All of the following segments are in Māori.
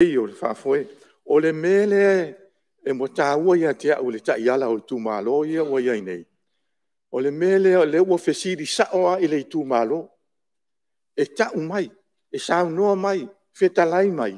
ei o le faafoe o le mea lea e matāua ia te au le taʻiala o le tumālo ia ua iai nei o le mea lea le ua fesilisaʻo ai le itumālo e taʻu mai e saunoa mai fetalai mai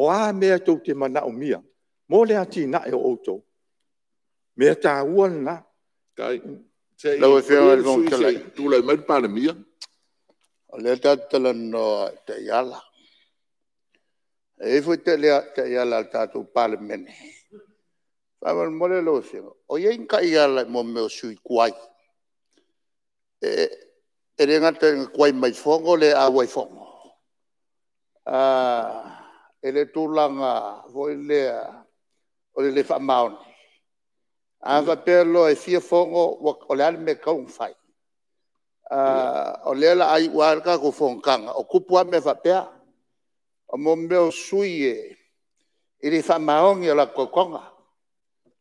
o ā mea tou te manaʻomia mo le atinaʻe o outou mea tāua lana lauefeaalaitulaimai le palemia o lea tatalanoa taʻiala e foi te le te ia la ta tu parlamen fa mal mole lo se o ye in ka ia la mo me sui kuai e e le ngat en kuai mai fongo le a wai fongo a e le tu langa foi le o le fa maun a va perlo e fie fongo o le al me ka un fai a o le la ai wa ka ko fongkang o kupua me fa pea o mō meo sui e, i ri wha maongi o la kokonga.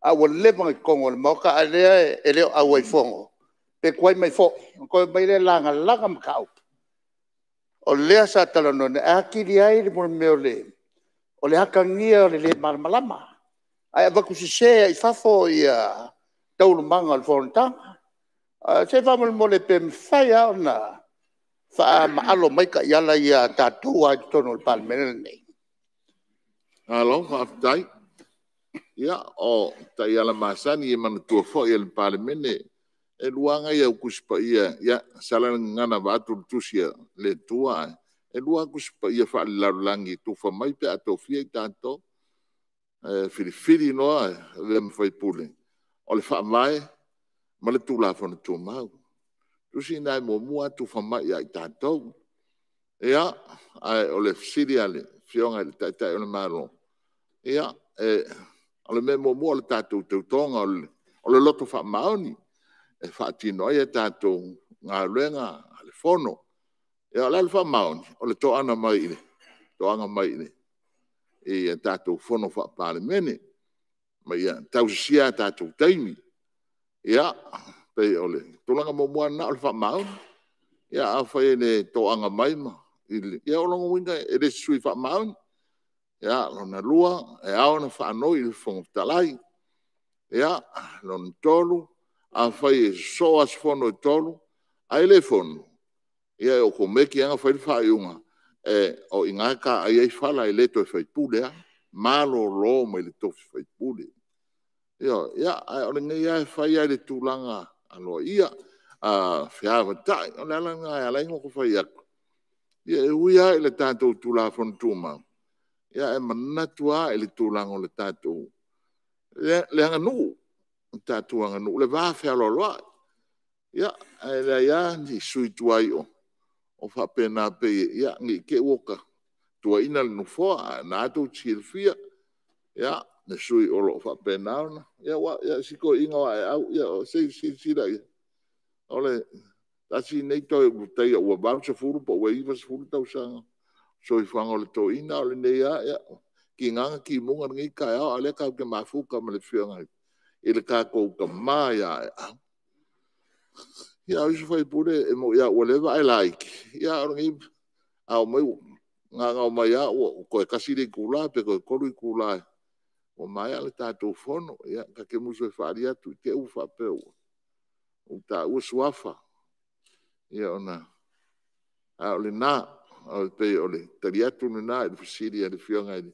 A wā lepa ngai kongo le moka, a lea e, e leo a wai fongo. Te kwai mai fō, ko e mai lea langa langa mkau. O lea sa tala nōne, a kiri ai ri mō meo le, o le haka ngia o le le marmalama. Ai a wakusi se e i fafo i a taulumanga al fōnta. Se fāmul mō le pēm fai au nā. Uh, fa ma alo mai ka yala ya ta to wa to no pal men ne alo fa dai ya o ta yala ma sa ni man to fo yel pal men ne e luanga ya ku spa ya ya sala ngana ba tu tu sia le tua e luanga ku spa ya fa la langi tu fa mai pe ato fi ta to e fili fili no le mfai pule o le fa mai ma le tu la fo no tu mau tu si nai mo mua tu fa ma ya ta to ya ai o le siria le fionga le ta o le maro ya e o le memo mo le ta to to tong o le o le loto fa maoni e fa ti no ya ta to nga lenga al fono ya le alfa maoni o le to ana mai le e to ana mai le e ta to fono fa pa le mene ma ya ta o sia ta to taimi ya pe ole to langa mo mo na alfa ma ya a fa ene to anga mai ma ile ya ona mo winga it e is sui fa ma ya ona lua e a ona fa no il fon talai ya non tolu a fa e so as fono tolu a ile fon ya e o ko me ki anga fa fa yunga e o inga ka ai ai fa la ile to fa e pulea malo lo mo ile to fa pulea Ia, ia, ai ole ngai ai fai ai le tūlanga, alo ia a fia va tai o la nga ia la ngoko fa ia ia e u ia le tanto tu la fon tuma ia e manna tua ele tu la ngol tato le le nga nu tato nga nu le va fia lo lo ia ele ia ni sui tuai o o fa pena pe e ia ni ke woka tua ina le nu fo na tu chilfia ia ne shui o lo fa penaun ya wa ya si ko inga wa ya ya si si si dai ole ta si nei to u te u ba se fu po we i vas ta u so i fa ngol to ina ole ne ya ya ki nga ki mu nga ngi ka ya ole ka ke ma fu ka me le fiona i ka ko ka ma ya ya ya u fa i pure e mo ya ole va i like ya ole ngi a o nga nga o ya ko e kasi le ku la pe ko ko lu ku la o mai ale tātou whono, ia, ka ke musu e whaari atu, te ufa peo. O tā ua e suafa, ia ona, a ole nā, a ole pei ole, tari atu ni nā, e fusiri, e fionga, e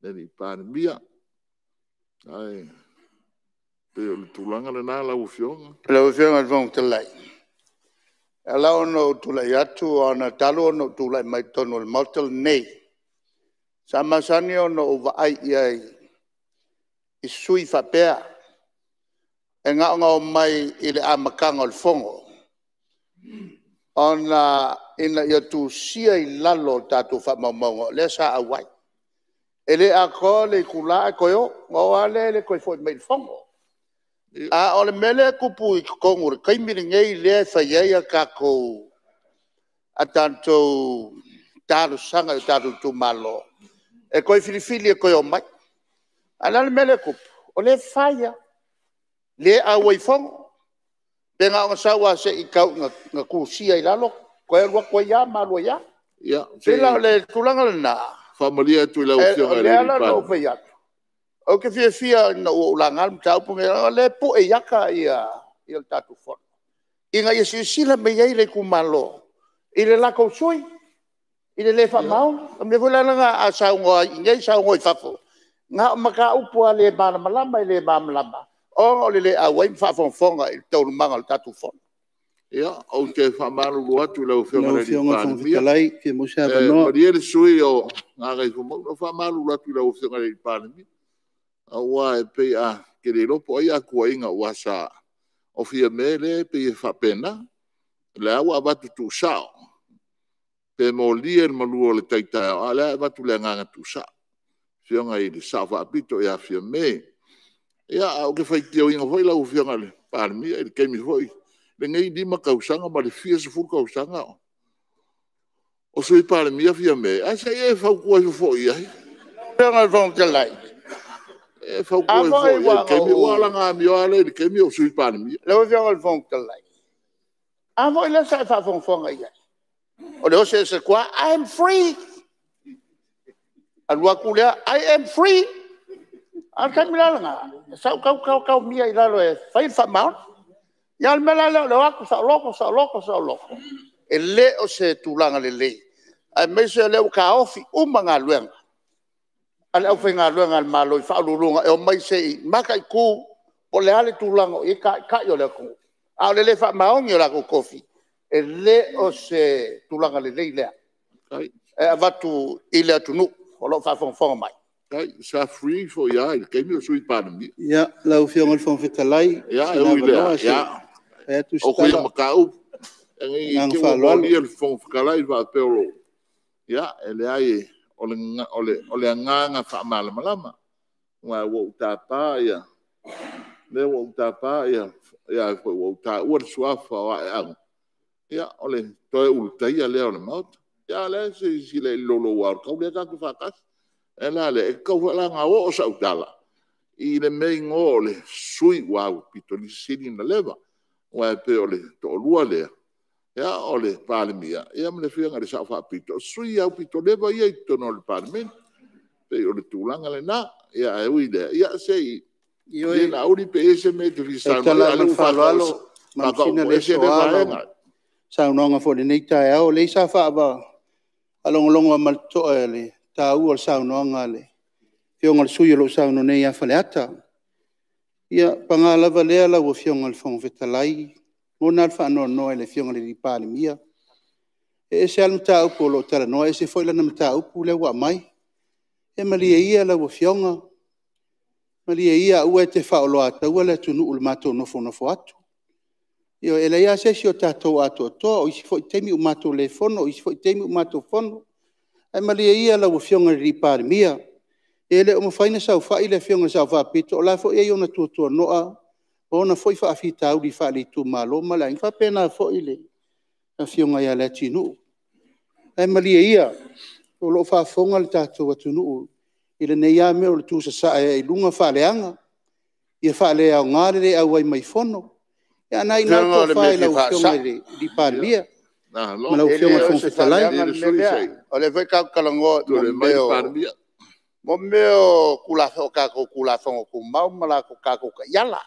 ne ni pāne mia. Ai, pei ole tūlanga le nā, la ufionga. La ufionga, vong te lai. A la ono tūlai atu, ana talo ono tūlai mai tono, le mautel nei. Samasani ono uva ai iai, i sui whapea e ngā ngā o mai i le amakanga o le fongo. Ona ina i atu sia i lalo tātou whamamonga, le sa awai. E le a le i kula e koeo, ngā o ale le koe fwoi mai le fongo. A o le mele kupu i kongu, le kaimiri ngei le e whaiei a kakou a tātou tāru sanga i tātou tū malo. E koe filifili e koe o mai ala le mele kupu. O le faya. Le a waifongo. Benga o sa wa se i kau nga kusia i lalo. Koe lua koe ya, ma lua ya. Ya. Fela le tulanga le naa. Familia e tu la usia e- gare. Le ala lau fe yatu. O ke fia fia na ua ulangal mta upo me. Le po e yaka i a il tatu fon. Inga yesu sila me yei le kumalo. I le lakau sui. I le lefa maung. Me vula nga a sa ungoa ingei sa ungoi fafo. Ya nga maka upo ale ba na malamba ile ba malamba o ngole le a wai fa fon fon ga to manga le tatu fon ya o te fa ba lu lo atu le o fion le di pa ni ya lai ke mo sha ba eh, no ri el sui o nga ga ko mo fa ma lu lo atu le o fion le di pa ni a wa e pe a ke le lo po ya ko inga wa sa o fie me le pe fa pena le a wa ba tu tu sha pe mo li el ma lu o le taita a le ba tu le nga tu sha fianga i le savapito e afia me ia o ke faitiauiga foi lau fianga le palemia i que me foi legei lima kausaga ma le fia sefulu kausaga o o sui palemia fia me ae saia e o i fofoʻi ai fianga faukalai e faukua i fofoʻi foi ua alagamioa o i le o sui palemia leua fianga le faukalai a foʻi lesa e faafogafoga i ai o le ose e sekoa am free alua kulea i am free atamilalaga saukaukaukau mia i lalo e failfaamaona ia le mea lale ole aku saoloko saoloko saoloko e lē o se tulaga lelei ae maiso e leu kaofi uma galuega a le aufaigaluega le malo i faaluluga e o mai seʻi makaikū po le e a le tulaga o i kaikaʻi o le aku a o lelē faamaogi o lakou kofi e lē o se tulaga lelei lea e avatu i le atunuu o lo fa fa fa mai ai sa free for ya il kai mi sui pa mi ya la u fiong fa fa ka lai ya e u ya ya e tu sta o ko ma ka u en i ki o ni el fa fa ka lai va pe ro ya ele ai ole ole ole nga nga fa mal malama wa wo ta pa ya le wo ta pa ya ya wo ta wo swa fa ya ole to e u ta ya le ole mo ya le si si le lo lo war ka e le ka fa ka e la le ka fa la nga o sa u tala i le me ngole sui wa u pitoli si ni na leva wa e pe ole to lua le ya ole palmia ya me fi nga sa fa pito sui ya u pito leva ye to no le palmen e pe ole tu la nga le na ya e u ide ya se i yo le na u ni pe se me te fi sa ma lu fa lo ma sina le so sa unonga fo ni nei ta ya ole sa fa ba alongolongo eh, a malitoa e le tāua e, e o le saunoaga a le fioga le sui o loo sauno nei afaleata ia pagā lava lea laua fioga le fogofetalai ona le faanoanoa i le fioga le lipalemia e ese a le mataupu o loo talanoa ese foʻi lana mataupu le ua mai e malie ia laua fioga malie ia aua e te faaoloa ataua le atunuu le matou nofonofo atu Yo ele ya se si o tato ato to o si foi temi o mato telefono o si foi temi o mato fono. Ai mali e ia la o fion ri par mia. Ele o mo faina sa o fa ile fion sa o fa pito la foi e ona tuo tuo noa. Ona foi fa afita o di fa li tu malo mala in fa pena fo ile. A fion ai ala tinu. Ai mali e ia o lo fa fonga le tato o tunu. Ile ne ya me o tu sa sa e, e lunga fa le anga. Ye fa le au ngare le au ai mai fono e ana i nau tō whae lau fionga di pālia. Ma lau fionga fionga whalai. O le whai kau kalango mō meo. Mō meo kula o kako kula whongo ku mau mala ko kako ka yala.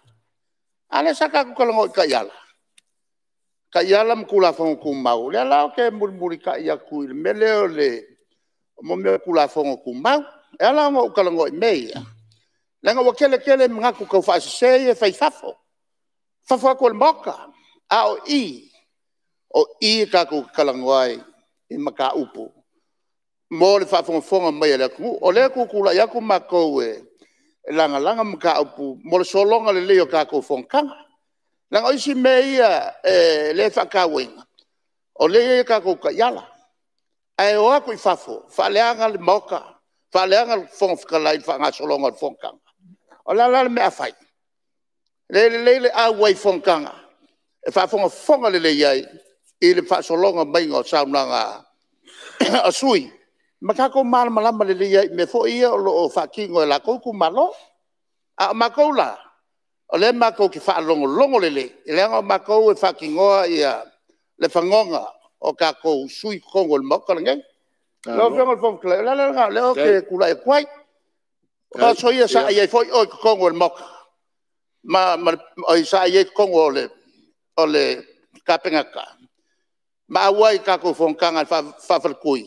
Ale sa kako kalango i ka yala. Ka yala mkula whongo ku mau. Le ala o ke murimuri ka ia kui. Me leo le mō meo kula whongo ku mau. E ala o kalango i meia. Lenga wakele kele mga kukau whaasasei e whaifafo. Mm fafua ko le moka a o i o i e kako kalangwai i maka upu mo le fafongafonga mai a le aku o le aku kula i aku makou e langa langa maka upu mo le solonga le leo kako fongkanga langa oisi me ia e, le faka wenga o le e kako kayala a e o aku i fafo fa le anga le moka fa le anga le fongafikala i fa nga solonga le fongkanga o la la le me afai le le le le a wai fonkanga e fa fonga fonga le le yai i le fa solonga mai ngā saunanga a sui ma ka ko mal mala ma le le yai me fo ia o lo fa ki ngoi la ko ku malo a ma ko la o le ma ko ki fa longo longo le le i le ngā ma ko e fa ki ngoa ia le fangonga o ka ko sui kongo le mokala ngai Lo que ngol fom kle la la la le o ke kula e kwai Ka so ia sa ia foi o kongo le mokala ma ma ai sa ye kongole ole kapenga ka ma wai ka ko fon kan fa fa kui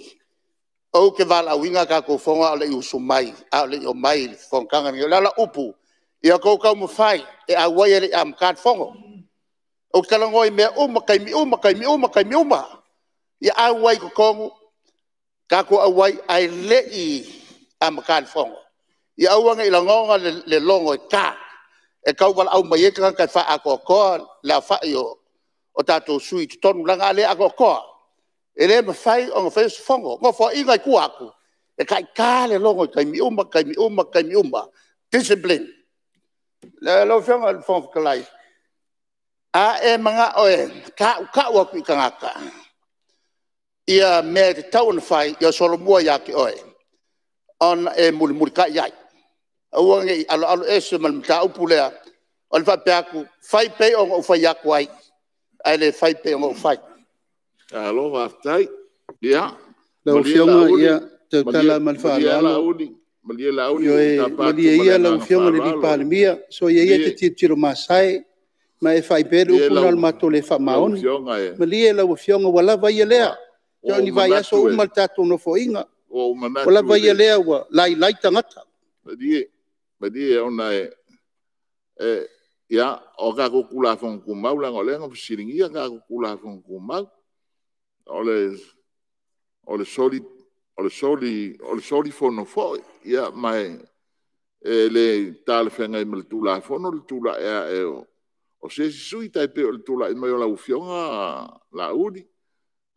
o ke va la winga ka ko fon ole usu mai ole o mai fon kan ni la la upu ya ko ka mu fai e a wai ri am kat fon o ka lo ngoi me o ma kai mi o ma kai mi o ma kai mi o ma ya a wai ko kong ka ko a wai ai le i am kat fon ya wanga ilangonga le longo ka le longo ka e kau wala au mai e kanga kai wha ako koa le a wha o o tato sui tu tonu langa le ako koa. E le ma whai o ngā whaeus whongo, ngā whaa inga i kua aku. E kai kā le longo i kai mi uma, kai mi uma, kai mi uma. Discipline. Le lo whionga le whongo kalai. A e manga oe, ka u ka u aku i kangaka. Ia me te tau na whai, ia solo mua i aki oe. On e muli muli ka iai. Ia aua ge i aloalo ese ma le mataupu lea o le faapea aku fai pei oga u fai aku ai ae le fai pei oga u fai aloha aftai ia lauafioga ia tautala ma le faalaloioe ia lauafioga le lipalemia so ia ia te tiatilo masae ma e faipele upuna le matou le faamaoni ma lia e lauafioga ua lava ia lea oni ah, vai aso e. uma le tatou nofoʻiga ua lava e. ia lea ua lailai tagata Mati e ona e, eh, e, ia, o ka kukula fong kumau, lango lengo pisiringi, a ka kukula fong kumau, ole, ole soli, ole soli, ole soli fono fo, ia, mai, e eh, le tale fenga ima le tula fono, le tula ea e o, o se si sui tai peo le tula ima e yo la ufionga la uri,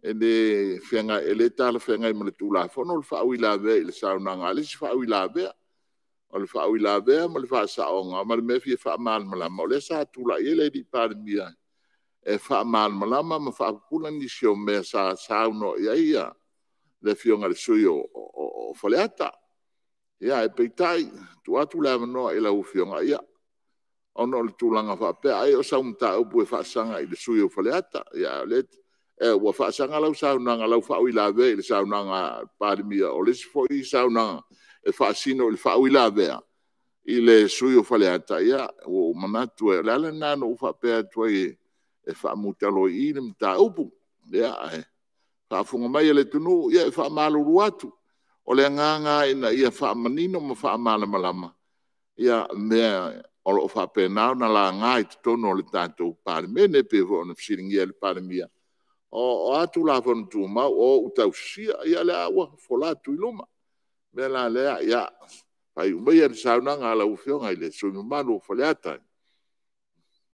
e le fenga, e le tale fenga ima le tula fono, le fa ui la vea, le saunanga, le si fa ui la vea, o le faaui lavea ma le faasaʻoga ma le mea fia faamalamalama o le sa tulaʻi e ledi palemia e faamalamalama ma faapupula nisi o mea sa saunoaʻia ia le fioga le sui o faleata ia e peitai tuatu le avanoa i lau fiogaia ona o le tulaga faapea ai o saumataupu e faasaga i le sui o faleata ia e ua faasaga lau saunaga lau faaui lavea i le saunaga palemia o lesi foʻi saunaga e fa sino il fa wila vea il suo fa le ata ya o manatu e la lena no fa pe tu e fa mutalo in ta upu ya e fa fu mai le tunu ya fa e malu ruatu o le nga nga ina ia fa manino ma fa mala malama ya me o lo fa pe na na la nga i tonu le tanto par me ne pe von fshiringi el par mia o atu la von tu ma o utausia ia le awa folatu iluma me la lea ya ai me yer sa una ala ufion ai le so mi mano faleata